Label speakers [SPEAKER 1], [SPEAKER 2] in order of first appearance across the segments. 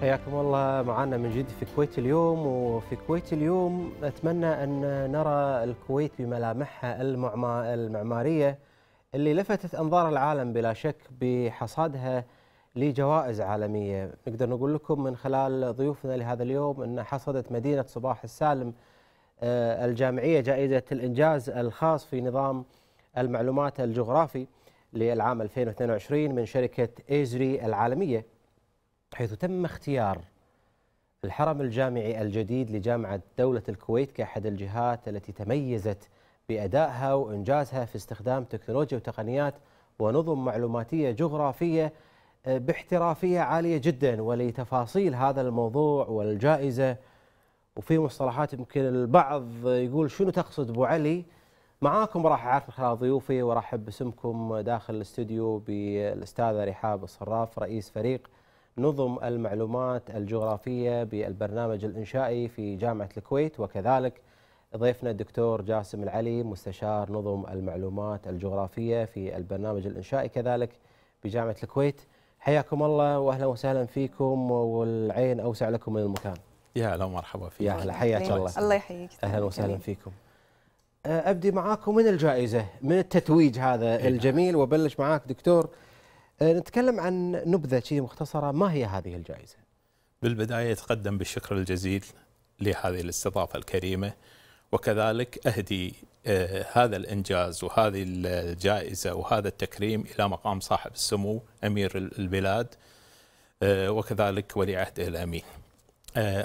[SPEAKER 1] حياكم الله معنا من جد في الكويت اليوم وفي الكويت اليوم أتمنى أن نرى الكويت بملامحها المعمارية اللي لفتت أنظار العالم بلا شك بحصادها لجوائز عالمية نقدر نقول لكم من خلال ضيوفنا لهذا اليوم أن حصدت مدينة صباح السالم آه، الجامعية جائزة الإنجاز الخاص في نظام المعلومات الجغرافي للعام 2022 من شركة إيزري العالمية حيث تم اختيار الحرم الجامعي الجديد لجامعة دولة الكويت كأحد الجهات التي تميزت بأدائها وإنجازها في استخدام تكنولوجيا وتقنيات ونظم معلوماتية جغرافية آه، باحترافية عالية جدا ولتفاصيل هذا الموضوع والجائزة وفي مصطلحات يمكن البعض يقول شنو تقصد أبو علي معاكم راح أعرف خلال ضيوفي وأرحب باسمكم داخل الاستوديو بالأستاذة رحاب الصراف رئيس فريق نظم المعلومات الجغرافية بالبرنامج الإنشائي في جامعة الكويت وكذلك ضيفنا الدكتور جاسم العلي مستشار نظم المعلومات الجغرافية في البرنامج الإنشائي كذلك بجامعة الكويت حياكم الله وأهلا وسهلا فيكم والعين أوسع لكم من المكان
[SPEAKER 2] يا هلا ومرحبا
[SPEAKER 1] فيك يا هلا حياك الله الله يحييك أهلا وسهلا فيكم أه، أبدي معاكم من الجائزة من التتويج هذا إيه. الجميل وبلش معاك دكتور آه، نتكلم عن نبذه مختصره ما هي هذه الجائزه؟
[SPEAKER 2] بالبدايه اتقدم بالشكر الجزيل لهذه الاستضافه الكريمه وكذلك اهدي آه، هذا الانجاز وهذه الجائزه وهذا التكريم الى مقام صاحب السمو امير البلاد آه، وكذلك ولي عهده الامين.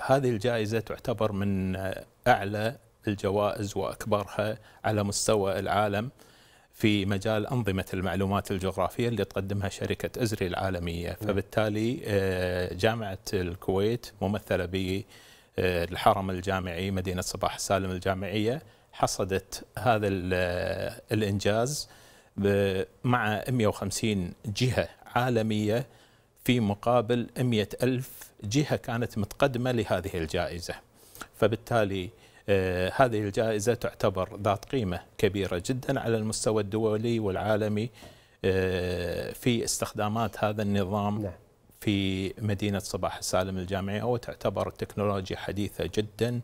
[SPEAKER 2] هذه الجائزه تعتبر من اعلى الجوائز واكبرها على مستوى العالم في مجال أنظمة المعلومات الجغرافية اللي تقدمها شركة أزري العالمية نعم. فبالتالي آه، جامعة الكويت ممثلة بالحرم آه، الجامعي مدينة صباح السالم الجامعية حصدت هذا آه، الإنجاز مع 150 جهة عالمية في مقابل 100 ألف جهة كانت متقدمة لهذه الجائزة فبالتالي آه، هذه الجائزة تعتبر ذات قيمة كبيرة جدا على المستوى الدولي والعالمي آه، في استخدامات هذا النظام نعم. في مدينة صباح السالم الجامعية وتعتبر تكنولوجيا حديثة جدا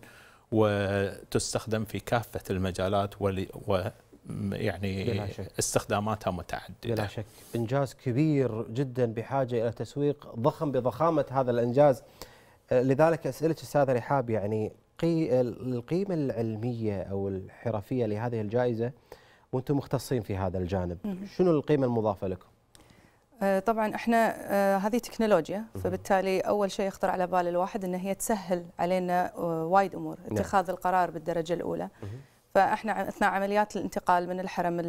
[SPEAKER 2] وتستخدم في كافة المجالات و يعني استخداماتها متعددة
[SPEAKER 1] بلا شك إنجاز كبير جدا بحاجة إلى تسويق ضخم بضخامة هذا الإنجاز آه، لذلك أسئلة أستاذ رحاب يعني القيمة العلمية أو الحرفية لهذه الجائزة وأنتم مختصين في هذا الجانب شنو القيمة المضافة لكم؟
[SPEAKER 3] آه، طبعا احنا آه، هذه تكنولوجيا فبالتالي اول شيء يخطر على بال الواحد ان هي تسهل علينا آه، وايد امور نعم. اتخاذ القرار بالدرجه الاولى فاحنا اثناء عمليات الانتقال من الحرم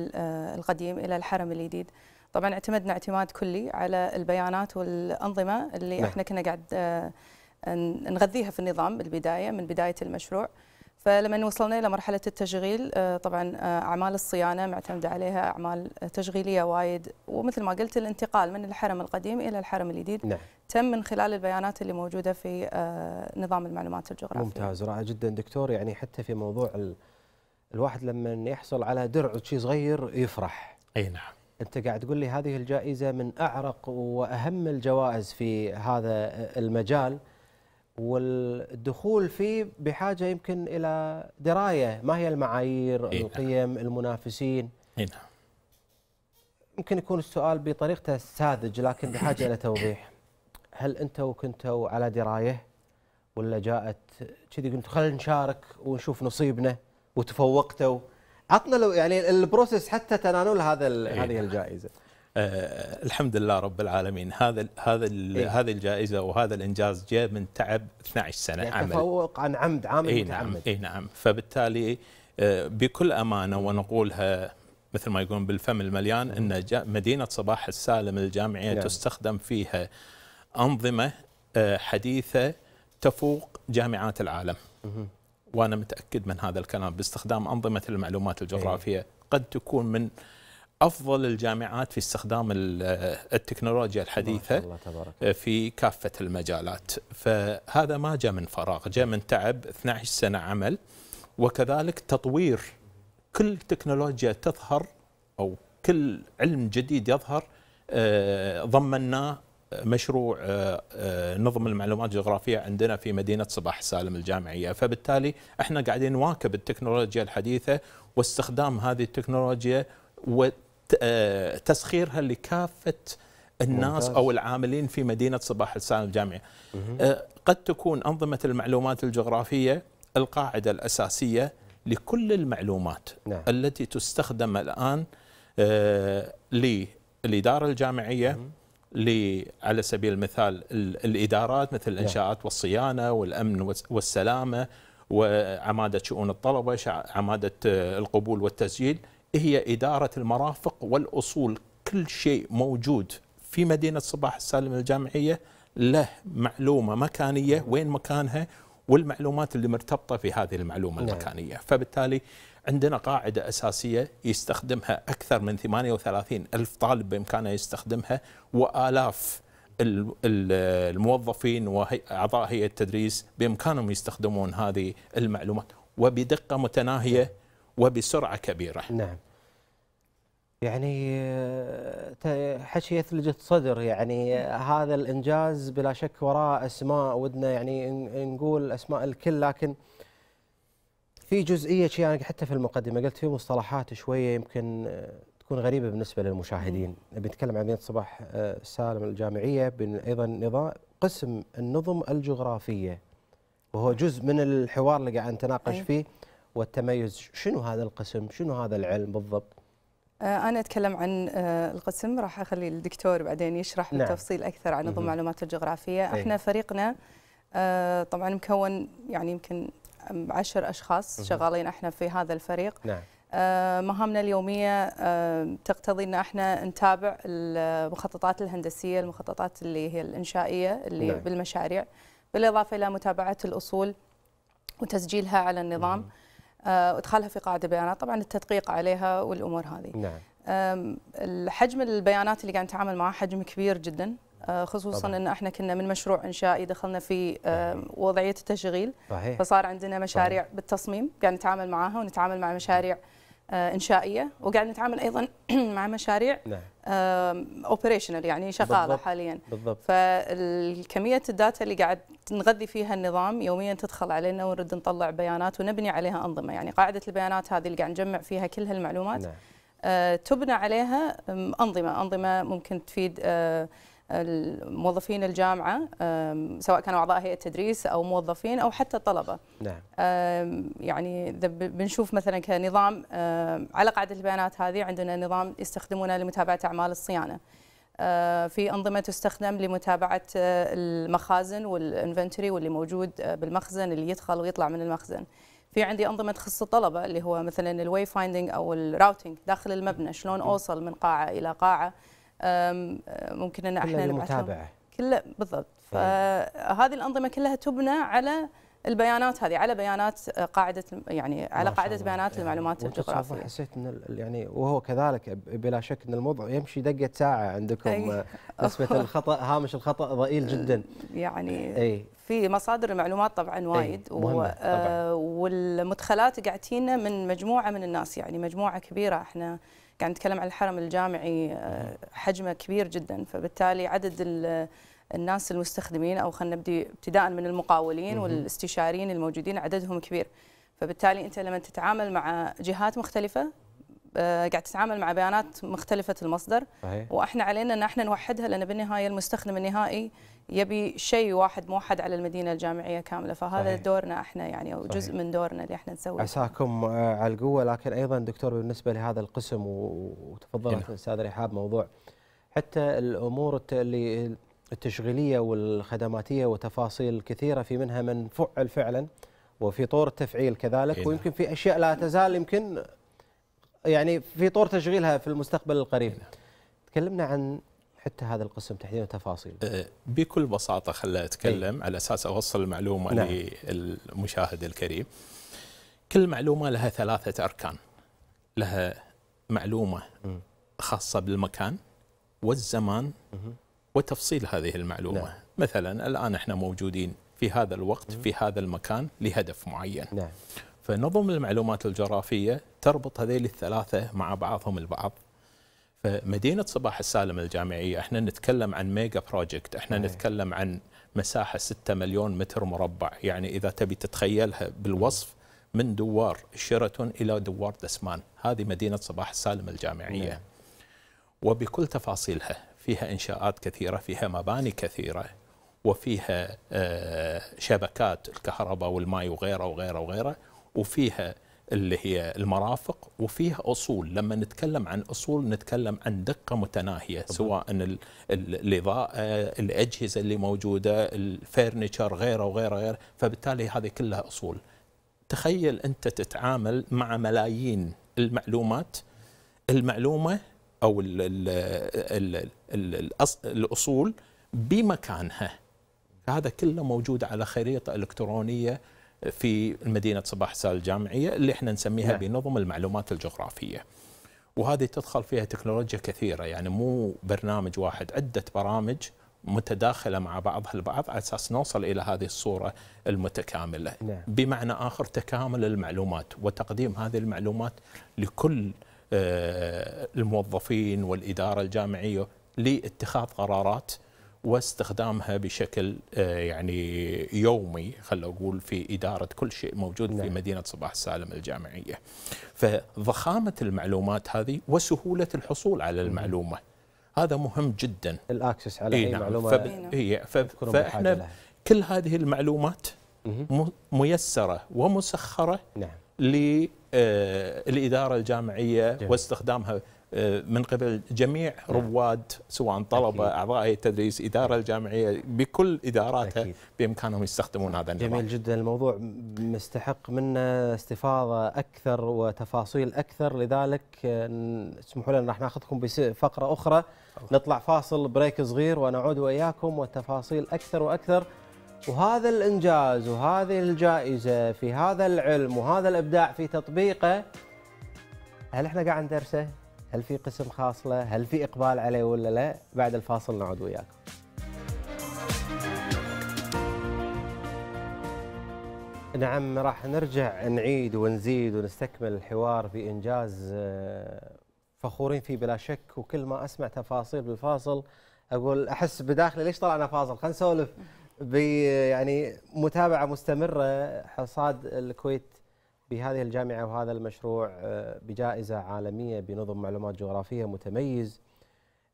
[SPEAKER 3] القديم الى الحرم الجديد طبعا اعتمدنا اعتماد كلي على البيانات والانظمه اللي نعم. احنا كنا قاعد نغذيها في النظام بالبدايه من بدايه المشروع فلما وصلنا الى مرحله التشغيل آه، طبعا آه، اعمال الصيانه معتمده عليها اعمال تشغيليه وايد ومثل ما قلت الانتقال من الحرم القديم الى الحرم الجديد نعم. تم من خلال البيانات اللي موجوده في آه، نظام المعلومات الجغرافيه
[SPEAKER 1] ممتاز رائع جدا دكتور يعني حتى في موضوع ال... الواحد لما يحصل على درع شيء صغير يفرح اي نعم انت قاعد تقول لي هذه الجائزه من اعرق واهم الجوائز في هذا المجال والدخول فيه بحاجه يمكن الى درايه ما هي المعايير إيه نعم. القيم المنافسين إيه نعم. يمكن يكون السؤال بطريقته ساذج لكن بحاجه الى توضيح هل انتوا كنتوا على درايه ولا جاءت كذي قلت خلينا نشارك ونشوف نصيبنا وتفوقتوا عطنا لو يعني البروسس حتى تنالوا هذا إيه هذه نعم. الجائزه
[SPEAKER 2] آه الحمد لله رب العالمين هذا هذا إيه؟ هذه الجائزه وهذا الانجاز جاء من تعب 12 سنه يعني عمل تفوق
[SPEAKER 1] عن عمد عامل اي نعم اي
[SPEAKER 2] نعم فبالتالي آه بكل امانه ونقولها مثل ما يقولون بالفم المليان نعم. ان مدينه صباح السالم الجامعيه يعني. تستخدم فيها انظمه آه حديثه تفوق جامعات العالم وانا متاكد من هذا الكلام باستخدام انظمه المعلومات الجغرافيه إيه. قد تكون من افضل الجامعات في استخدام التكنولوجيا الحديثه الله تبارك. في كافه المجالات فهذا ما جاء من فراغ جاء من تعب 12 سنه عمل وكذلك تطوير كل تكنولوجيا تظهر او كل علم جديد يظهر آه، ضمناه مشروع آه، آه، نظم المعلومات الجغرافية عندنا في مدينة صباح سالم الجامعية فبالتالي احنا قاعدين نواكب التكنولوجيا الحديثة واستخدام هذه التكنولوجيا آه، تسخيرها لكافه الناس ممتاز. او العاملين في مدينه صباح السالم الجامعيه. آه، قد تكون انظمه المعلومات الجغرافيه القاعده الاساسيه لكل المعلومات نعم. التي تستخدم الان آه، للاداره الجامعيه على سبيل المثال الادارات مثل نعم. الانشاءات والصيانه والامن والسلامه وعماده شؤون الطلبه عماده القبول والتسجيل هي إدارة المرافق والأصول كل شيء موجود في مدينة صباح السالم الجامعية له معلومة مكانية وين مكانها والمعلومات اللي مرتبطة في هذه المعلومة نعم. المكانية فبالتالي عندنا قاعدة أساسية يستخدمها أكثر من 38 ألف طالب بإمكانه يستخدمها وآلاف الموظفين وأعضاء هيئة التدريس بإمكانهم يستخدمون هذه المعلومات وبدقة متناهية وبسرعة كبيرة نعم
[SPEAKER 1] يعني حشية ثلجة صدر يعني هذا الإنجاز بلا شك وراء أسماء ودنا يعني نقول أسماء الكل لكن في جزئية شيء أنا حتى في المقدمة قلت في مصطلحات شوية يمكن تكون غريبة بالنسبة للمشاهدين بنتكلم عن مدينة صباح آه، سالم الجامعية أيضا نظام قسم النظم الجغرافية وهو جزء من الحوار اللي قاعد نتناقش فيه والتميز شنو هذا القسم شنو هذا العلم بالضبط
[SPEAKER 3] آه، أنا أتكلم عن آه، القسم راح أخلي الدكتور بعدين يشرح نعم. بالتفصيل أكثر عن نظم المعلومات الجغرافية أيه. إحنا فريقنا آه، طبعا مكون يعني يمكن عشر أشخاص شغالين إحنا في هذا الفريق نعم. مهامنا اليومية تقتضي أن احنا نتابع المخططات الهندسية المخططات اللي هي الإنشائية اللي نعم. بالمشاريع بالإضافة إلى متابعة الأصول وتسجيلها على النظام مم. آه، وادخالها في قاعده بيانات طبعا التدقيق عليها والامور هذه نعم حجم البيانات اللي قاعد نتعامل معاه حجم كبير جدا آه، خصوصا طبعا. ان احنا كنا من مشروع انشائي دخلنا في وضعيه التشغيل صحيح. فصار عندنا مشاريع صحيح. بالتصميم قاعد نتعامل معاها ونتعامل مع مشاريع آه، انشائيه وقاعد نتعامل ايضا مع مشاريع نعم اوبريشنال يعني شغاله بالضبط. حاليا بالضبط فكميه الداتا اللي قاعد نغذي فيها النظام يوميا تدخل علينا ونرد نطلع بيانات ونبني عليها انظمه يعني قاعده البيانات هذه اللي قاعد نجمع فيها كل هالمعلومات نعم. آه، تبنى عليها انظمه انظمه ممكن تفيد آه، موظفين الجامعه سواء كانوا اعضاء هيئه تدريس او موظفين او حتى طلبه. نعم. يعني اذا بنشوف مثلا كنظام على قاعده البيانات هذه عندنا نظام يستخدمونه لمتابعه اعمال الصيانه. آه، في انظمه تستخدم لمتابعه آه، المخازن والانفنتوري واللي موجود آه، بالمخزن اللي يدخل ويطلع من المخزن. في عندي انظمه تخص الطلبه اللي هو مثلا الواي فايندنج او الراوتينج داخل المبنى شلون اوصل من قاعه الى قاعه ممكن ان احنا نبعث متابعه كله بالضبط إيه. فهذه الانظمه كلها تبنى على البيانات هذه على بيانات قاعده يعني على قاعده بيانات يعني المعلومات الجغرافيه
[SPEAKER 1] حسيت ان يعني وهو كذلك بلا شك ان الموضوع يمشي دقه ساعه عندكم نسبه الخطا هامش الخطا ضئيل جدا
[SPEAKER 3] يعني أي. في مصادر المعلومات طبعا إيه، وايد و... طبعاً. والمدخلات قاعدين من مجموعه من الناس يعني مجموعه كبيره احنا قاعد نتكلم عن الحرم الجامعي آه، حجمه كبير جدا فبالتالي عدد الناس المستخدمين او خلينا نبدي ابتداء من المقاولين والاستشاريين الموجودين عددهم كبير فبالتالي انت لما تتعامل مع جهات مختلفه آه، قاعد تتعامل مع بيانات مختلفه المصدر صحيح. واحنا علينا ان احنا نوحدها لان بالنهايه المستخدم النهائي يبي شيء واحد موحد على المدينه الجامعيه كامله فهذا صحيح. دورنا احنا يعني او جزء من دورنا اللي احنا نسويه
[SPEAKER 1] عساكم آه، على القوه لكن ايضا دكتور بالنسبه لهذا القسم وتفضلت نعم. استاذ رحاب موضوع حتى الامور اللي التشغيليه والخدماتيه وتفاصيل كثيره في منها من فعل فعلا وفي طور التفعيل كذلك هنا. إيه، نعم. ويمكن في اشياء لا تزال يمكن يعني في طور تشغيلها في المستقبل القريب هنا. إيه، نعم. تكلمنا عن حتى هذا القسم تحديدا تفاصيل أه، بكل
[SPEAKER 2] بساطة خلى أتكلم أي. على أساس أوصل المعلومة نعم. للمشاهد الكريم كل معلومة لها ثلاثة أركان لها معلومة م. خاصة بالمكان والزمان م. وتفصيل هذه المعلومة نعم. مثلا الآن احنا موجودين في هذا الوقت في هذا المكان لهدف معين نعم. فنظم المعلومات الجغرافية تربط هذيل الثلاثة مع بعضهم البعض فمدينة صباح السالم الجامعية احنا نتكلم عن ميجا بروجكت احنا أي. نتكلم عن مساحة 6 مليون متر مربع يعني إذا تبي تتخيلها بالوصف من دوار شيرتون إلى دوار دسمان هذه مدينة صباح السالم الجامعية نعم. وبكل تفاصيلها فيها إنشاءات كثيرة فيها مباني كثيرة وفيها آه، شبكات الكهرباء والماء وغيره وغيره وغيره وفيها اللي هي المرافق وفيها اصول لما نتكلم عن اصول نتكلم عن دقه متناهيه طبعا. سواء الاضاءه الاجهزه اللي موجوده الفيرنيتشر غيره وغيره غير فبالتالي هذه كلها اصول تخيل انت تتعامل مع ملايين المعلومات المعلومه او الـ الـ الـ الـ الاصول بمكانها هذا كله موجود على خريطه الكترونيه في مدينه صباح سال الجامعيه اللي احنا نسميها نعم. بنظم المعلومات الجغرافيه. وهذه تدخل فيها تكنولوجيا كثيره يعني مو برنامج واحد عده برامج متداخله مع بعضها البعض على اساس نوصل الى هذه الصوره المتكامله نعم. بمعنى اخر تكامل المعلومات وتقديم هذه المعلومات لكل آه، الموظفين والاداره الجامعيه لاتخاذ قرارات واستخدامها بشكل آه، يعني يومي خل اقول في اداره كل شيء موجود نعم. في مدينه صباح السالم الجامعيه. فضخامه المعلومات هذه وسهوله الحصول على المعلومه هذا مهم جدا. الاكسس على اي نعم. معلومه فب... هي نعم. فب... فاحنا كل هذه المعلومات ميسره ومسخره نعم. للاداره آه، الجامعيه جميل. واستخدامها آه، من قبل جميع نعم. رواد سواء طلبه أكيد. اعضاء هيئه التدريس اداره الجامعيه بكل اداراتها أكيد. بامكانهم يستخدمون هذا النظام جميل
[SPEAKER 1] جدا الموضوع مستحق منا استفاضه اكثر وتفاصيل اكثر لذلك آه، اسمحوا لنا راح ناخذكم بفقره اخرى نطلع فاصل بريك صغير ونعود واياكم والتفاصيل اكثر واكثر وهذا الانجاز وهذه الجائزه في هذا العلم وهذا الابداع في تطبيقه هل احنا قاعد ندرسه؟ هل في قسم خاص له هل في إقبال عليه ولا لا بعد الفاصل نعود وياكم نعم راح نرجع نعيد ونزيد ونستكمل الحوار في إنجاز آه، فخورين فيه بلا شك وكل ما أسمع تفاصيل بالفاصل أقول أحس بداخلي ليش طلعنا فاصل خلينا نسولف يعني متابعة مستمرة حصاد الكويت بهذه الجامعة وهذا المشروع آه، بجائزة عالمية بنظم معلومات جغرافية متميز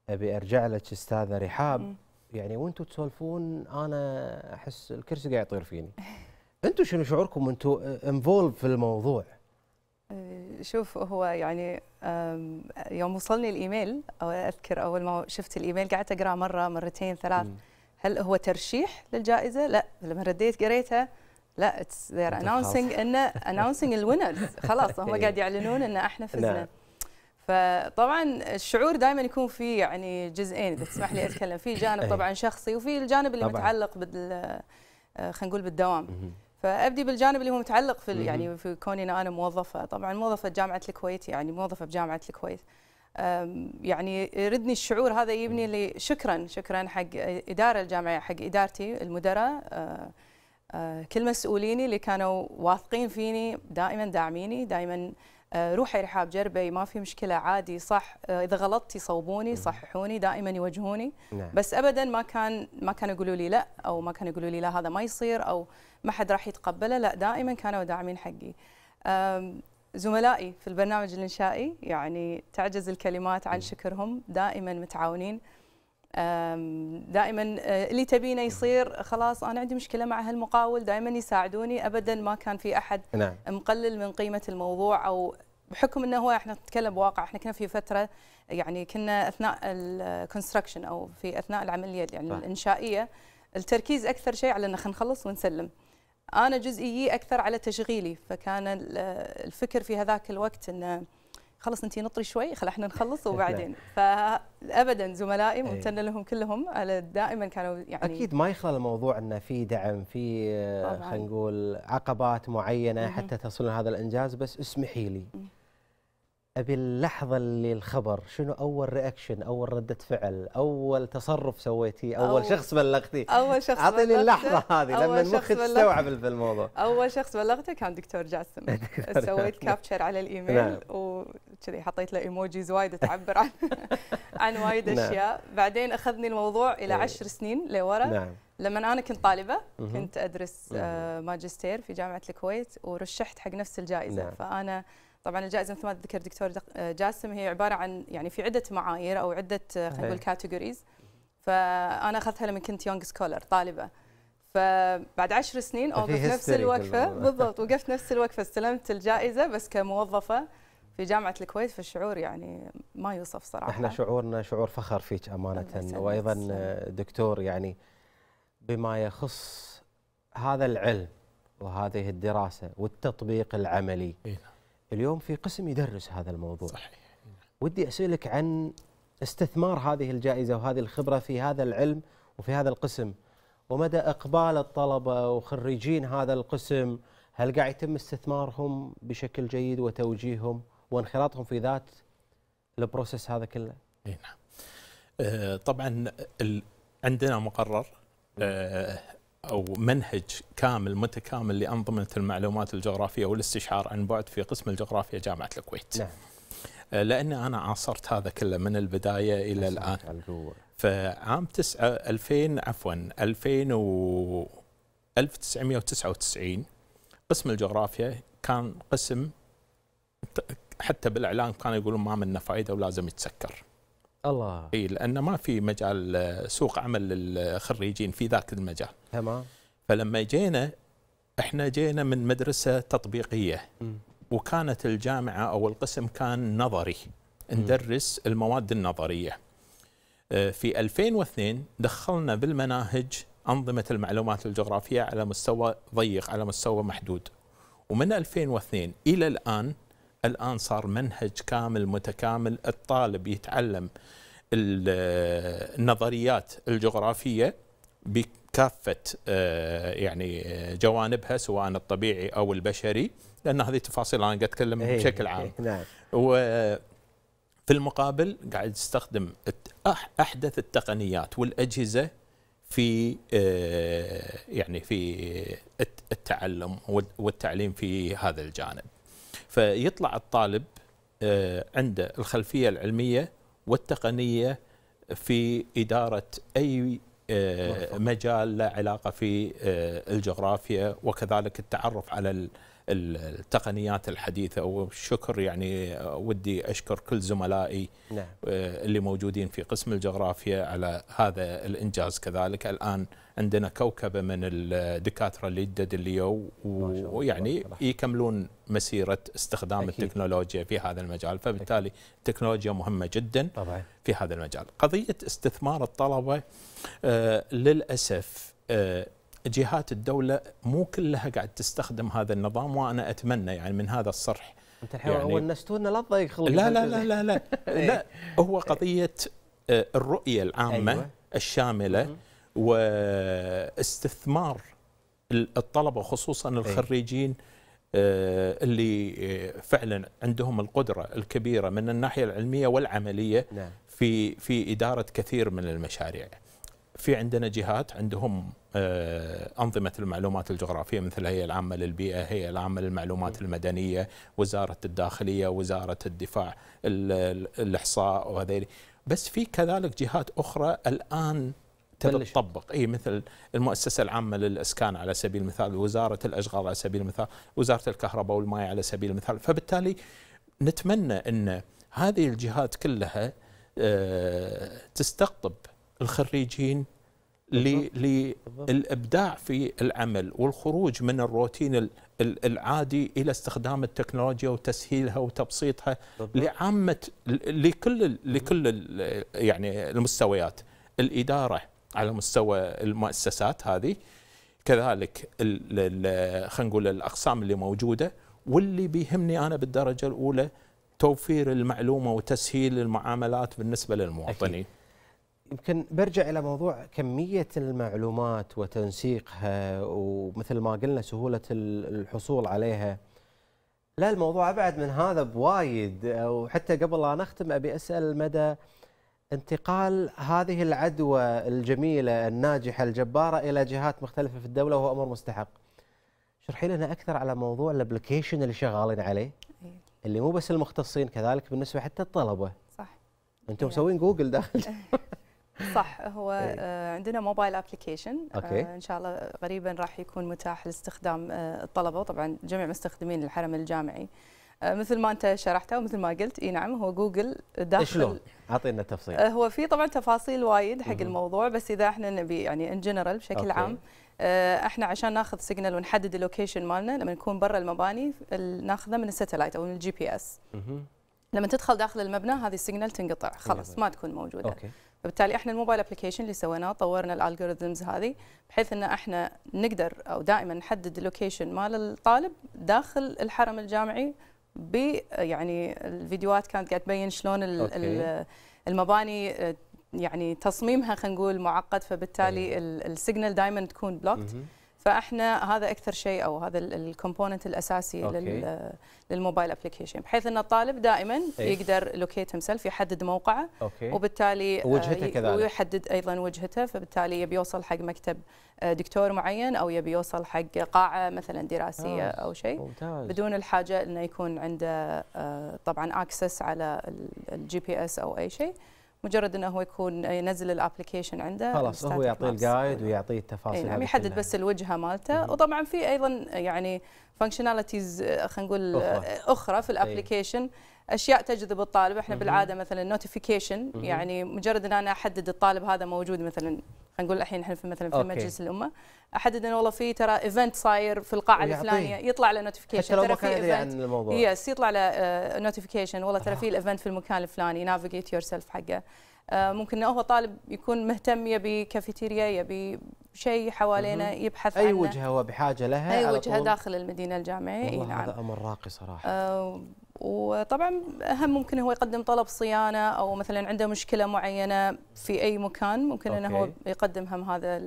[SPEAKER 1] آه، بأرجع لك أستاذة رحاب يعني وانتم تسولفون انا احس الكرسي قاعد يطير فيني. انتم شنو شعوركم وانتم انفولف آه، في الموضوع؟
[SPEAKER 3] شوف هو يعني يوم وصلني الايميل أو اذكر اول ما شفت الايميل قعدت أقرأ مره مرتين ثلاث هل هو ترشيح للجائزه؟ لا لما رديت قريتها لا اتس ذي ار اناونسينج ان اناونسينج الوينرز خلاص هم قاعد إيه. يعلنون ان احنا نعم. فزنا فطبعا الشعور دائما يكون في يعني جزئين اذا تسمح لي اتكلم في جانب إيه. طبعا شخصي وفي الجانب اللي طبعاً. متعلق بال آه، خلينا نقول بالدوام فابدي بالجانب اللي هو متعلق في يعني في كوني انا موظفه طبعا موظفه جامعه الكويت يعني موظفه بجامعه الكويت يعني يردني الشعور هذا يبني لي شكرا شكرا حق اداره الجامعه حق ادارتي المدراء آه، آه، كل مسؤوليني اللي كانوا واثقين فيني دائما داعميني دائما آه، روحي رحاب جربي ما في مشكله عادي صح آه، اذا غلطت يصوبوني صححوني دائما يوجهوني نعم. بس ابدا ما كان ما كانوا يقولوا لي لا او ما كانوا يقولوا لي لا هذا ما يصير او ما حد راح يتقبله لا دائما كانوا داعمين حقي زملائي في البرنامج الانشائي يعني تعجز الكلمات عن شكرهم دائما متعاونين دائما آه، اللي تبينه يصير خلاص انا عندي مشكله مع هالمقاول دائما يساعدوني ابدا ما كان في احد نعم. مقلل من قيمه الموضوع او بحكم انه هو احنا نتكلم بواقع احنا كنا في فتره يعني كنا اثناء الكونستراكشن او في اثناء العمليه يعني صح. الانشائيه التركيز اكثر شيء على ان نخلص ونسلم انا جزئي اكثر على تشغيلي فكان الفكر في هذاك الوقت انه خلص انت نطري شوي خل احنا نخلص وبعدين فابدا زملائي إيه. ممتنه لهم كلهم على دائما كانوا يعني اكيد ما
[SPEAKER 1] يخلى الموضوع انه في دعم في آه، خلينا نقول عقبات معينه حتى تصلون هذا الانجاز بس اسمحي لي ابي اللحظه اللي الخبر شنو اول رياكشن اول رده فعل اول تصرف سويتيه اول, أول شخص بلغتيه اول شخص اعطيني اللحظه هذه لما المخ استوعب الموضوع
[SPEAKER 3] اول شخص بلغته كان دكتور جاسم سويت كابتشر على الايميل نعم. وكذي حطيت له ايموجيز وايد تعبر عن عن وايد نعم. اشياء بعدين اخذني الموضوع الى إيه. عشر سنين لورا نعم. لما انا كنت طالبه كنت ادرس آه، ماجستير في جامعه الكويت ورشحت حق نفس الجائزه نعم. فانا طبعا الجائزه مثل ما ذكر دكتور آه، جاسم هي عباره عن يعني في عده معايير او عده آه، خلينا نقول كاتيجوريز فانا اخذتها لما كنت يونج سكولر طالبه فبعد عشر سنين اوقف نفس الوقفه بالضبط وقفت نفس الوقفه استلمت الجائزه بس كموظفه في جامعه الكويت فالشعور يعني ما يوصف
[SPEAKER 1] صراحه احنا شعورنا شعور فخر فيك امانه وايضا آه، دكتور يعني بما يخص هذا العلم وهذه الدراسه والتطبيق العملي إيه؟ نعم. اليوم في قسم يدرس هذا الموضوع صحيح ودي اسالك عن استثمار هذه الجائزه وهذه الخبره في هذا العلم وفي هذا القسم ومدى اقبال الطلبه وخريجين هذا القسم هل قاعد يتم استثمارهم بشكل جيد وتوجيههم وانخراطهم في ذات البروسيس هذا كله؟
[SPEAKER 2] اي نعم. آه، طبعا عندنا مقرر آه، او منهج كامل متكامل لانظمه المعلومات الجغرافيه والاستشعار عن بعد في قسم الجغرافيا جامعه الكويت. نعم. آه، لان انا عاصرت هذا كله من البدايه الى الان. فعام 9 2000 آه، عفوا 2000 و 1999 قسم الجغرافيا كان قسم حتى بالاعلام كانوا يقولون ما منه فائده ولازم يتسكر. الله اي لان ما في مجال آه، سوق عمل للخريجين في ذاك المجال تمام فلما جينا احنا جينا من مدرسه تطبيقيه م. وكانت الجامعه او القسم كان نظري ندرس م. المواد النظريه آه، في 2002 دخلنا بالمناهج انظمه المعلومات الجغرافيه على مستوى ضيق على مستوى محدود ومن 2002 الى الان الآن صار منهج كامل متكامل الطالب يتعلم النظريات الجغرافية بكافة آه، يعني آه، جوانبها سواء الطبيعي أو البشري لأن هذه تفاصيل أنا قاعد أتكلم إيه، بشكل عام إيه، نعم. وفي المقابل قاعد يستخدم أحدث التقنيات والأجهزة في آه، يعني في التعلم والتعليم في هذا الجانب فيطلع الطالب آه، عنده الخلفيه العلميه والتقنيه في اداره اي آه، مجال له علاقه في آه، الجغرافيا وكذلك التعرف على التقنيات الحديثه والشكر يعني آه، ودي اشكر كل زملائي نعم. آه، اللي موجودين في قسم الجغرافيا على هذا الانجاز كذلك الان عندنا كوكبه من الدكاتره اللي اليوم ويعني يكملون مسيره استخدام أكيد. التكنولوجيا في هذا المجال فبالتالي التكنولوجيا مهمه جدا طبعا. في هذا المجال قضيه استثمار الطلبه آه للاسف آه جهات الدولة مو كلها قاعد تستخدم هذا النظام وأنا أتمنى يعني من هذا الصرح أنت الحين يعني
[SPEAKER 1] ونستونا لا تضيق خلق لا لا لا لا إيه. لا, لا
[SPEAKER 2] هو قضية آه، الرؤية العامة أيوة. الشاملة واستثمار الطلبة خصوصا إيه. الخريجين آه، اللي آه، فعلا عندهم القدرة الكبيرة من الناحية العلمية والعملية نعم. في في إدارة كثير من المشاريع في عندنا جهات عندهم آه، أنظمة المعلومات الجغرافية مثل الهيئة العامة للبيئة الهيئة العامة للمعلومات المدنية وزارة الداخلية وزارة الدفاع الإحصاء وهذه بس في كذلك جهات أخرى الآن تطبق اي مثل المؤسسه العامه للاسكان على سبيل المثال، وزاره الاشغال على سبيل المثال، وزاره الكهرباء والماء على سبيل المثال، فبالتالي نتمنى ان هذه الجهات كلها آه، تستقطب الخريجين للابداع في العمل والخروج من الروتين العادي الى استخدام التكنولوجيا وتسهيلها وتبسيطها لعامه لكل لكل يعني المستويات الاداره على مستوى المؤسسات هذه كذلك خلينا نقول الاقسام اللي موجوده واللي بيهمني انا بالدرجه الاولى توفير المعلومه وتسهيل المعاملات بالنسبه للمواطنين أكيد.
[SPEAKER 1] يمكن برجع الى موضوع كميه المعلومات وتنسيقها ومثل ما قلنا سهوله الحصول عليها. لا الموضوع ابعد من هذا بوايد وحتى قبل لا نختم ابي اسال مدى انتقال هذه العدوى الجميله الناجحه الجباره الى جهات مختلفه في الدوله وهو امر مستحق. شرحي لنا اكثر على موضوع الابلكيشن اللي شغالين عليه. إيه. اللي مو بس المختصين كذلك بالنسبه حتى الطلبه. صح. انتم إيه. مسوين جوجل داخل
[SPEAKER 3] صح هو إيه. آه، عندنا موبايل ابلكيشن آه، ان شاء الله قريبا راح يكون متاح لاستخدام آه، الطلبه وطبعا جميع مستخدمين الحرم الجامعي مثل ما انت شرحته ومثل ما قلت اي نعم هو جوجل داخل شلون؟
[SPEAKER 1] اعطينا تفصيل هو
[SPEAKER 3] في طبعا تفاصيل وايد حق الموضوع بس اذا احنا نبي يعني ان جنرال بشكل أوكي. عام احنا عشان ناخذ سيجنال ونحدد اللوكيشن مالنا لما نكون برا المباني ناخذه من الستلايت او من الجي بي اس لما تدخل داخل المبنى هذه السيجنال تنقطع خلاص ما تكون موجوده أوكي. فبالتالي احنا الموبايل ابلكيشن اللي سويناه طورنا الالجوريزمز هذه بحيث ان احنا نقدر او دائما نحدد اللوكيشن مال الطالب داخل الحرم الجامعي ب يعني الفيديوهات كانت قاعد تبين شلون أوكي. المباني آه، يعني تصميمها خلينا نقول معقد فبالتالي السيجنال دائما تكون بلوكت فاحنا هذا اكثر شيء او هذا الكومبوننت الاساسي أوكي. للموبايل ابلكيشن بحيث ان الطالب دائما أيه. يقدر لوكيت همسلف يحدد موقعه أوكي. وبالتالي آه، وجهته كذلك ويحدد ايضا وجهته فبالتالي يبي يوصل حق مكتب آه، دكتور معين او يبي يوصل حق قاعه مثلا دراسيه آه، او شيء ممتاز. بدون الحاجه انه يكون عنده طبعا اكسس على الجي بي اس او اي شيء مجرد انه هو يكون ينزل الابلكيشن عنده خلاص هو يعطيه الجايد
[SPEAKER 1] ويعطيه التفاصيل إيه، يعني يحدد بس
[SPEAKER 3] الوجهه مالته وطبعا في ايضا يعني فانكشناليتيز آه، خلينا نقول آه، أخرى. اخرى في إيه. الابلكيشن اشياء تجذب الطالب احنا بالعاده مثلا نوتيفيكيشن يعني مجرد ان انا احدد الطالب هذا موجود مثلا خلينا نقول الحين احنا في مثلا في مجلس الامه احدد انه والله في ترى ايفنت صاير في القاعه الفلانيه يطلع له نوتيفيكيشن ترى في ايفنت الموضوع يس يطلع له نوتيفيكيشن آه، والله ترى في الايفنت آه. في المكان الفلاني نافيجيت يور سيلف حقه آه، ممكن انه هو طالب يكون مهتم يبي كافيتيريا يبي شيء حوالينا يبحث اي عنه. وجهه
[SPEAKER 1] هو بحاجه لها اي وجهه داخل
[SPEAKER 3] المدينه الجامعيه اي نعم هذا
[SPEAKER 1] امر راقي صراحه
[SPEAKER 3] أه وطبعا اهم ممكن هو يقدم طلب صيانه او مثلا عنده مشكله معينه في اي مكان ممكن أوكي. انه هو يقدم هم هذا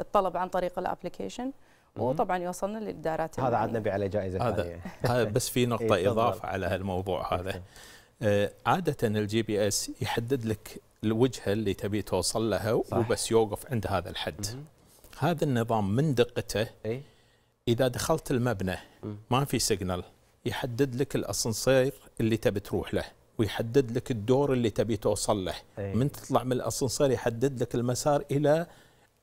[SPEAKER 3] الطلب عن طريق الابلكيشن وطبعا يوصلنا للدارات هذا عاد
[SPEAKER 1] نبي على جائزه هذا هذا
[SPEAKER 2] بس في نقطه إيه اضافه على هالموضوع إيه، هذا آه، عاده الجي بي اس يحدد لك الوجهه اللي تبي توصل لها صح. وبس يوقف عند هذا الحد هذا النظام من دقته إيه؟ اذا دخلت المبنى ما في سيجنال يحدد لك الاسانسير اللي تبي تروح له ويحدد لك الدور اللي تبي توصل له أي. من تطلع من الاسانسير يحدد لك المسار الى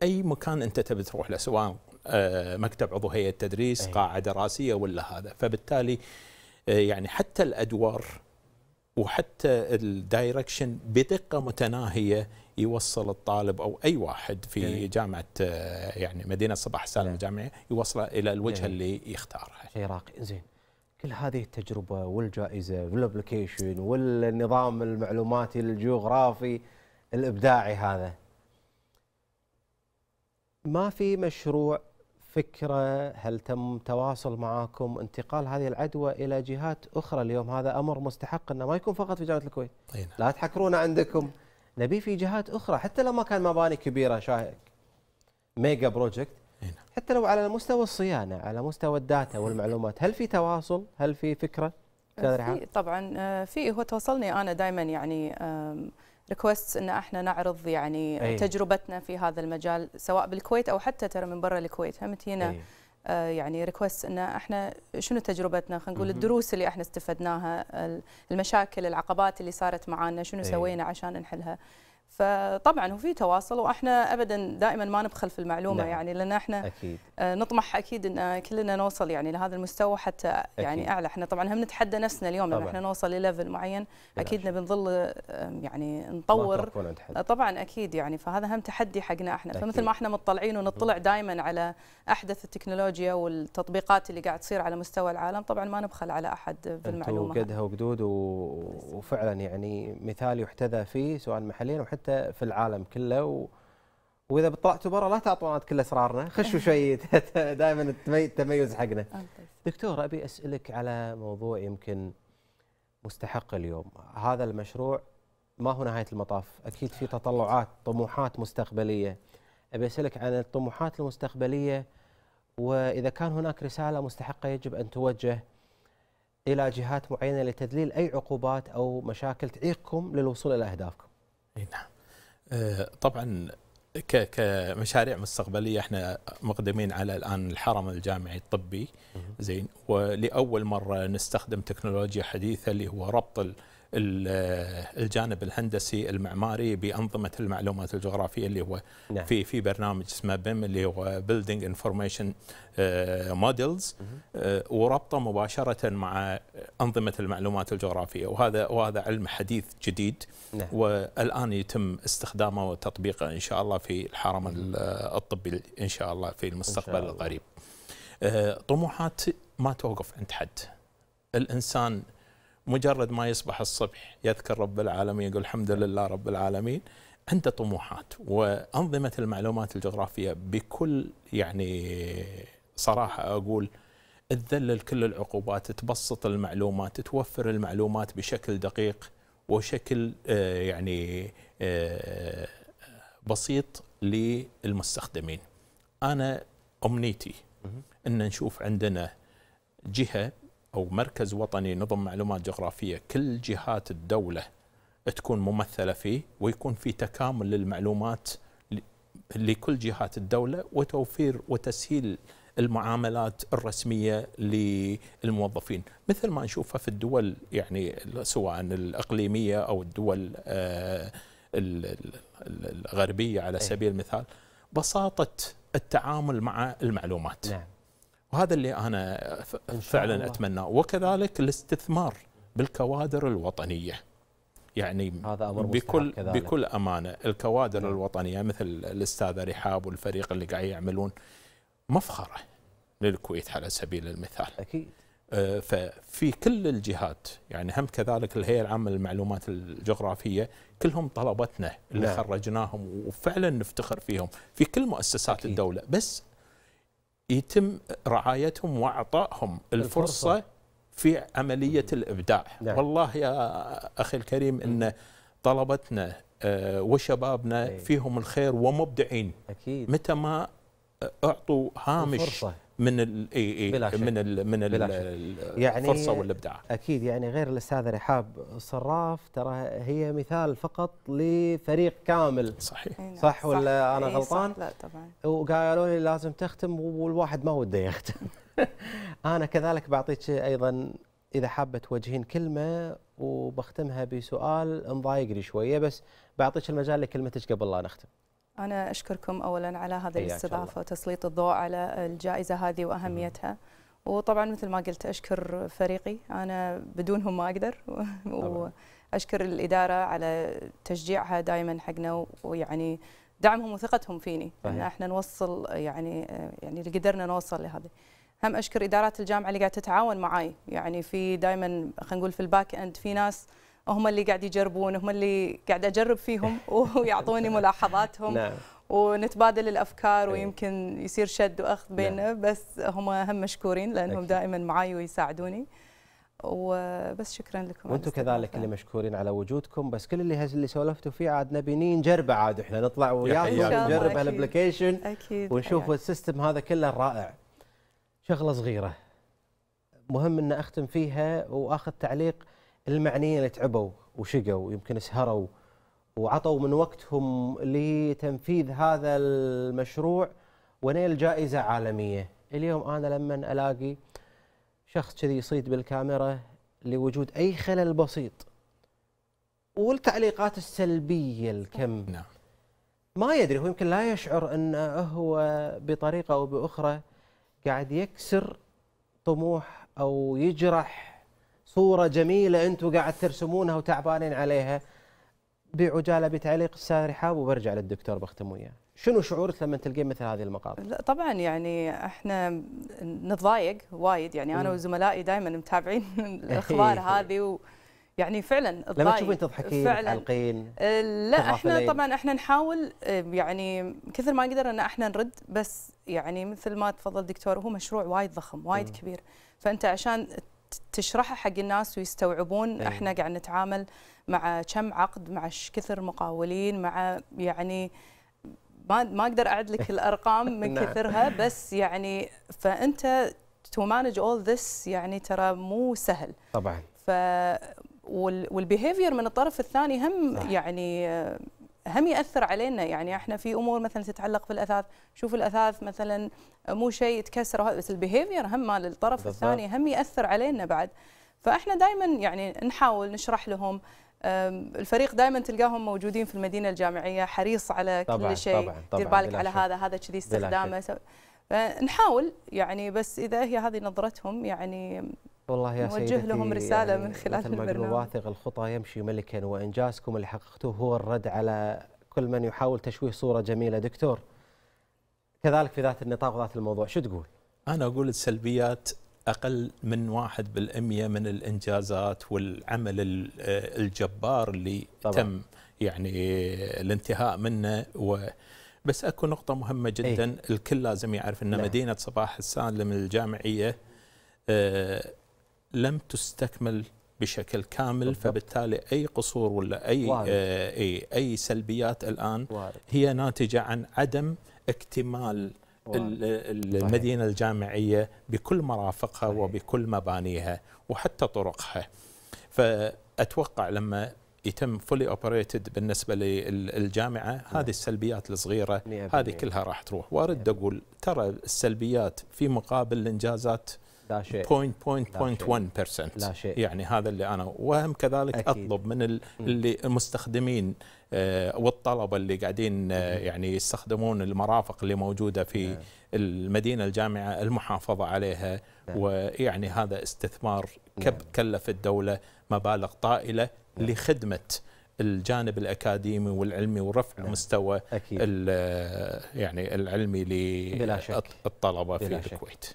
[SPEAKER 2] اي مكان انت تبي تروح له سواء آه، مكتب عضو هيئه تدريس أي. قاعه دراسيه ولا هذا فبالتالي آه، يعني حتى الادوار وحتى الدايركشن بدقه متناهيه يوصل الطالب او اي واحد في يعني جامعه آه، يعني مدينه صباح سالم نعم. الجامعيه يوصله الى الوجهه يعني اللي يختارها.
[SPEAKER 1] شيء راقي زين. كل هذه التجربه والجائزه والابلكيشن والنظام المعلوماتي الجغرافي الابداعي هذا ما في مشروع فكره هل تم تواصل معاكم انتقال هذه العدوى الى جهات اخرى اليوم هذا امر مستحق انه ما يكون فقط في جامعه الكويت طينا. نعم. لا تحكرون عندكم نبي في جهات اخرى حتى لو ما كان مباني كبيره شاهد ميجا بروجكت إيه. حتى لو على مستوى الصيانه على مستوى الداتا والمعلومات هل في تواصل هل في فكره في
[SPEAKER 3] طبعا آه، في هو تواصلني انا دائما يعني ريكوست ان احنا نعرض يعني أيه. تجربتنا في هذا المجال سواء بالكويت او حتى ترى من برا الكويت هم هنا إيه. آه، يعني ريكوست ان احنا شنو تجربتنا خلينا نقول الدروس اللي احنا استفدناها المشاكل العقبات اللي صارت معنا شنو إيه. سوينا عشان نحلها فطبعا هو في تواصل واحنا ابدا دائما ما نبخل في المعلومه نعم. يعني لان احنا أكيد. آه، نطمح اكيد ان كلنا نوصل يعني لهذا المستوى حتى يعني أكيد. يعني اعلى احنا طبعا هم نتحدى نفسنا اليوم لما احنا نوصل لليفل معين اكيد بنظل يعني نطور آه، طبعا اكيد يعني فهذا هم تحدي حقنا احنا أكيد. فمثل ما احنا مطلعين ونطلع دائما على احدث التكنولوجيا والتطبيقات اللي قاعد تصير على مستوى العالم طبعا ما نبخل على احد بالمعلومه قدها
[SPEAKER 1] وقدود وفعلا يعني مثال يحتذى فيه سواء محليا وحتى حتى في العالم كله و... واذا طلعتوا برا لا تعطونا كل اسرارنا خشوا شوي دائما التميز حقنا دكتور ابي اسالك على موضوع يمكن مستحق اليوم هذا المشروع ما هو نهايه المطاف اكيد في تطلعات طموحات مستقبليه ابي اسالك عن الطموحات المستقبليه واذا كان هناك رساله مستحقه يجب ان توجه الى جهات معينه لتذليل اي عقوبات او مشاكل تعيقكم للوصول الى اهدافكم نعم
[SPEAKER 2] آه، طبعا كمشاريع مستقبليه احنا مقدمين على الان الحرم الجامعي الطبي زين ولاول مره نستخدم تكنولوجيا حديثه اللي هو ربط الجانب الهندسي المعماري بانظمه المعلومات الجغرافيه اللي هو نعم. في في برنامج اسمه بيم اللي هو بيلدينج انفورميشن موديلز وربطه مباشره مع انظمه المعلومات الجغرافيه وهذا وهذا علم حديث جديد نعم. والان يتم استخدامه وتطبيقه ان شاء الله في الحرم الطبي ان شاء الله في المستقبل القريب آه، طموحات ما توقف عند حد الانسان مجرد ما يصبح الصبح يذكر رب العالمين يقول الحمد لله رب العالمين عنده طموحات وانظمه المعلومات الجغرافيه بكل يعني صراحه اقول تذلل كل العقوبات تبسط المعلومات توفر المعلومات بشكل دقيق وشكل آه، يعني آه، بسيط للمستخدمين انا امنيتي ان نشوف عندنا جهه او مركز وطني نظم معلومات جغرافيه كل جهات الدوله تكون ممثله فيه ويكون في تكامل للمعلومات لكل جهات الدوله وتوفير وتسهيل المعاملات الرسميه للموظفين مثل ما نشوفها في الدول يعني سواء الاقليميه او الدول آه، الغربيه على إيه. سبيل المثال بساطه التعامل مع المعلومات نعم. وهذا اللي انا فعلا اتمناه وكذلك الاستثمار بالكوادر الوطنيه يعني هذا أمر بكل كذلك. بكل امانه الكوادر م. نعم. الوطنيه مثل الاستاذه رحاب والفريق اللي قاعد يعملون مفخره للكويت على سبيل المثال اكيد أه، ففي كل الجهات يعني هم كذلك الهيئه العامه للمعلومات الجغرافيه كلهم طلبتنا اللي نعم. خرجناهم وفعلا نفتخر فيهم في كل مؤسسات أكيد. الدوله بس يتم رعايتهم واعطائهم الفرصه, الفرصة. في عمليه الابداع نعم. والله يا اخي الكريم ان طلبتنا آه، وشبابنا إيه. فيهم الخير ومبدعين اكيد متى ما اعطوا هامش الفرصة. من الـ بلا شك. من الـ من شك. يعني الفرصه والابداع
[SPEAKER 1] اكيد يعني غير الاستاذ رحاب صراف ترى هي مثال فقط لفريق كامل صحيح نعم. صح, صح ولا انا غلطان؟ لا طبعا وقالوا لي لازم تختم والواحد ما وده يختم انا كذلك بعطيك ايضا اذا حابه توجهين كلمه وبختمها بسؤال مضايقني شويه بس بعطيك المجال لكلمتك قبل لا نختم
[SPEAKER 3] أنا أشكركم أولا على هذه الاستضافة وتسليط الضوء على الجائزة هذه وأهميتها وطبعا مثل ما قلت أشكر فريقي أنا بدونهم ما أقدر وأشكر الإدارة على تشجيعها دائما حقنا ويعني دعمهم وثقتهم فيني ان احنا نوصل يعني يعني اللي قدرنا نوصل لهذه هم اشكر ادارات الجامعه اللي قاعده تتعاون معي يعني في دائما خلينا نقول في الباك اند في ناس هم اللي قاعد يجربون هم اللي قاعد اجرب فيهم ويعطوني ملاحظاتهم نعم. ونتبادل الافكار إيه. ويمكن يصير شد واخذ نعم. بيننا بس هم هم مشكورين لانهم دائما معي ويساعدوني وبس شكرا لكم وانتم
[SPEAKER 1] كذلك اللي مشكورين على وجودكم بس كل اللي اللي سولفتوا فيه عاد نبي نجربه عاد احنا نطلع وياكم نجرب هالابلكيشن ونشوف أيوة. السيستم هذا كله رائع شغله صغيره مهم ان اختم فيها واخذ تعليق المعنيين اللي تعبوا وشقوا يمكن سهروا وعطوا من وقتهم لتنفيذ هذا المشروع ونيل جائزة عالمية اليوم أنا لما ألاقي شخص كذي يصيد بالكاميرا لوجود أي خلل بسيط والتعليقات السلبية الكم نعم. ما يدري هو يمكن لا يشعر أن هو بطريقة أو بأخرى قاعد يكسر طموح أو يجرح صوره جميله انتم قاعد ترسمونها وتعبانين عليها بعجاله بتعليق الساري حاب وبرجع للدكتور بختم وياه شنو شعورك لما تلقين مثل هذه المقاطع؟ لا
[SPEAKER 3] طبعا يعني احنا نتضايق وايد يعني انا وزملائي دائما متابعين الاخبار إيه. هذه و يعني فعلا لما تشوفين تضحكين تعلقين
[SPEAKER 1] إيه، لا احنا طبعا
[SPEAKER 3] احنا نحاول إيه، يعني كثر ما نقدر ان احنا نرد بس يعني مثل ما تفضل دكتور هو مشروع وايد ضخم وايد كبير فانت عشان تشرحها حق الناس ويستوعبون أيه. احنا قاعد نتعامل مع كم عقد مع كثر مقاولين مع يعني ما ما اقدر اعد لك الارقام من نعم. كثرها بس يعني فانت تو مانج اول ذس يعني ترى مو سهل طبعا ف والبيهيفير من الطرف الثاني هم صح. يعني هم ياثر علينا يعني احنا في امور مثلا تتعلق بالاثاث شوف الاثاث مثلا مو شيء يتكسر وهذا بس البيهيفير هم مال الطرف الثاني هم ياثر علينا بعد فاحنا دائما يعني نحاول نشرح لهم الفريق دائما تلقاهم موجودين في المدينه الجامعيه حريص على طبعًا كل شيء طبعًا طبعًا دير بالك على هذا هذا كذي استخدامه نحاول يعني بس اذا هي هذه نظرتهم يعني
[SPEAKER 1] والله يا نوجه لهم رسالة يعني من خلال مثل ما البرنامج واثق الخطى يمشي ملكا وإنجازكم اللي حققتوه هو الرد على كل من يحاول تشويه صورة جميلة دكتور كذلك في ذات النطاق وذات الموضوع شو تقول؟ أنا أقول السلبيات أقل من واحد بالأمية
[SPEAKER 2] من الإنجازات والعمل الجبار اللي طبعا. تم يعني الانتهاء منه و بس اكو نقطة مهمة إيه. جدا أيه؟ الكل لازم يعرف ان لا. نعم. مدينة صباح السالم الجامعية آه، لم تستكمل بشكل كامل بالضبط. فبالتالي اي قصور ولا اي وارد. اي آه، إيه، اي سلبيات الان وارد. هي ناتجه عن عدم اكتمال وارد. المدينه الجامعيه بكل مرافقها صحيح. وبكل مبانيها وحتى طرقها فاتوقع لما يتم فولي اوبريتد بالنسبه للجامعه نعم. هذه السلبيات الصغيره هذه كلها راح تروح وارد نعم. اقول ترى السلبيات في مقابل الانجازات
[SPEAKER 1] لا شيء بوينت بوينت بوينت 1% لا شيء
[SPEAKER 2] يعني هذا اللي انا وهم كذلك أكيد. اطلب من اللي المستخدمين آه، والطلبه اللي قاعدين آه، يعني يستخدمون المرافق اللي موجوده في نعم. المدينه الجامعه المحافظه عليها نعم. ويعني هذا استثمار نعم. كلف الدوله مبالغ طائله لخدمه الجانب الاكاديمي والعلمي ورفع نعم. مستوى أكيد. آه، يعني العلمي للطلبه في الكويت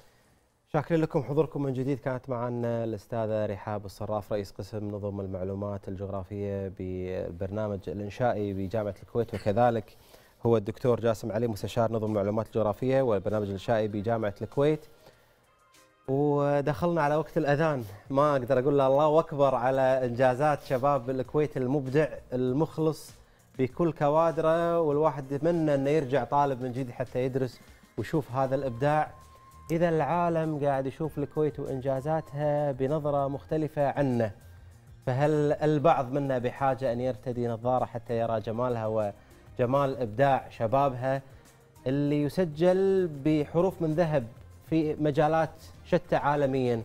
[SPEAKER 1] شاكرين لكم حضوركم من جديد كانت معنا الأستاذة رحاب الصراف رئيس قسم نظم المعلومات الجغرافية بالبرنامج الإنشائي بجامعة الكويت وكذلك هو الدكتور جاسم علي مستشار نظم المعلومات الجغرافية والبرنامج الإنشائي بجامعة الكويت ودخلنا على وقت الأذان ما أقدر أقول الله أكبر على إنجازات شباب الكويت المبدع المخلص بكل كوادره والواحد يتمنى أنه يرجع طالب من جديد حتى يدرس ويشوف هذا الإبداع اذا العالم قاعد يشوف الكويت وانجازاتها بنظره مختلفه عنا فهل البعض منا بحاجه ان يرتدي نظاره حتى يرى جمالها وجمال ابداع شبابها اللي يسجل بحروف من ذهب في مجالات شتى عالميا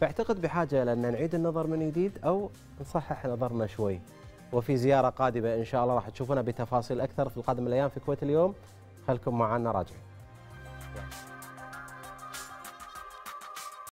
[SPEAKER 1] فاعتقد بحاجه لان نعيد النظر من جديد او نصحح نظرنا شوي وفي زياره قادمه ان شاء الله راح تشوفونا بتفاصيل اكثر في القادم الايام في كويت اليوم خلكم معنا
[SPEAKER 3] راجعين